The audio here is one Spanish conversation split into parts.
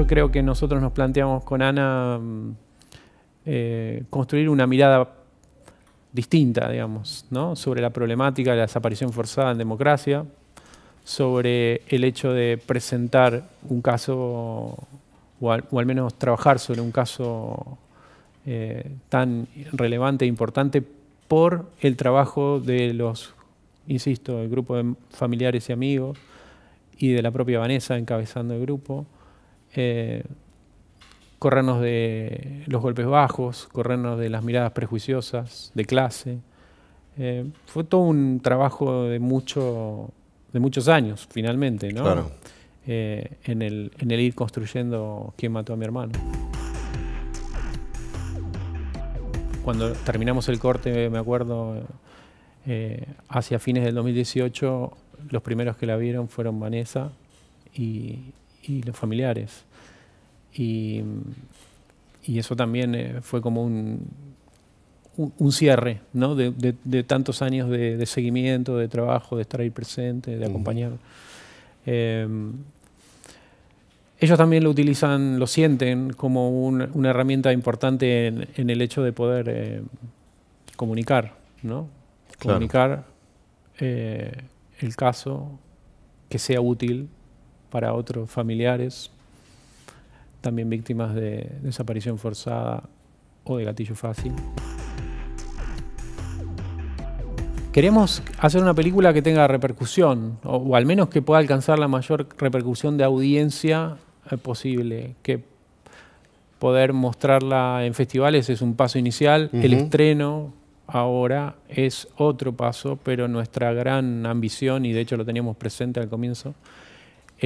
yo creo que nosotros nos planteamos con Ana mm, eh, construir una mirada distinta, digamos, sobre la problemática de la desaparición forzada en democracia, sobre el hecho de presentar un caso, o al, menos trabajar sobre un caso eh, tan relevante e importante por el trabajo de los, insisto, el grupo de familiares y amigos y de la propia Vanessa encabezando el grupo. Eh, corrernos de los golpes bajos, corrernos de las miradas prejuiciosas, de clase. Eh, fue todo un trabajo de, mucho, de muchos años, finalmente, ¿no? Claro. Eh, en, el, ir construyendo quién mató a mi hermano. Cuando terminamos el corte, me acuerdo, eh, hacia fines del 2018, los primeros que la vieron fueron Vanessa y, y los familiares. Y, eso también eh, fue como un, un, cierre ¿no? de, tantos años de, seguimiento, de trabajo, de estar ahí presente, de acompañar. Em, ellos también lo utilizan, lo sienten como una herramienta importante en, el hecho de poder eh, comunicar, ¿no? Comunicar eh, el caso que sea útil para otros familiares, también víctimas de desaparición forzada o de gatillo fácil. Queremos hacer una película que tenga repercusión, o, al menos que pueda alcanzar la mayor repercusión de audiencia eh, posible, que poder mostrarla en festivales es un paso inicial, el estreno ahora es otro paso, pero nuestra gran ambición, y de hecho lo teníamos presente al comienzo,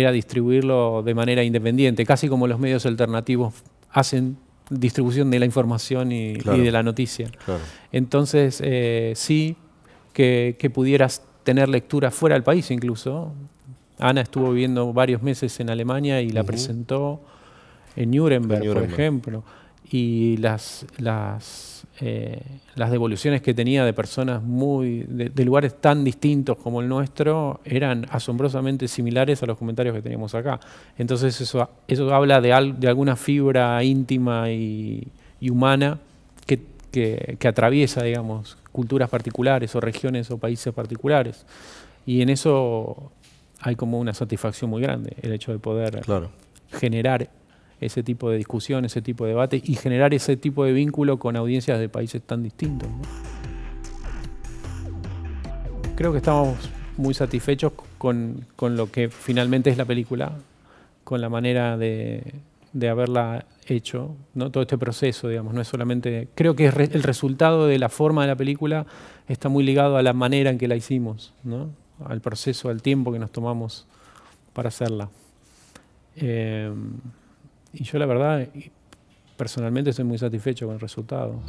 era distribuirlo de manera independiente, casi como los medios alternativos hacen distribución de la información y, de la noticia. Entonces, eh, sí, que, pudieras tener lectura fuera del país incluso. Ana estuvo viviendo varios meses en Alemania y la presentó en Nuremberg, por ejemplo y las, las, eh, las devoluciones que tenía de personas muy de, lugares tan distintos como el nuestro eran asombrosamente similares a los comentarios que teníamos acá. Entonces eso, eso habla de, de alguna fibra íntima y, y humana que, que, atraviesa, digamos, culturas particulares o regiones o países particulares. Y en eso hay como una satisfacción muy grande, el hecho de poder generar ese tipo de discusión, ese tipo de debate y generar ese tipo de vínculo con audiencias de países tan distintos. Creo que estamos muy satisfechos con, lo que finalmente es la película, con la manera de, de haberla hecho, ¿no? todo este proceso, digamos, no es solamente... Creo que el resultado de la forma de la película está muy ligado a la manera en que la hicimos, al proceso, al tiempo que nos tomamos para hacerla. Eh, y yo la verdad, personalmente estoy muy satisfecho con el resultado.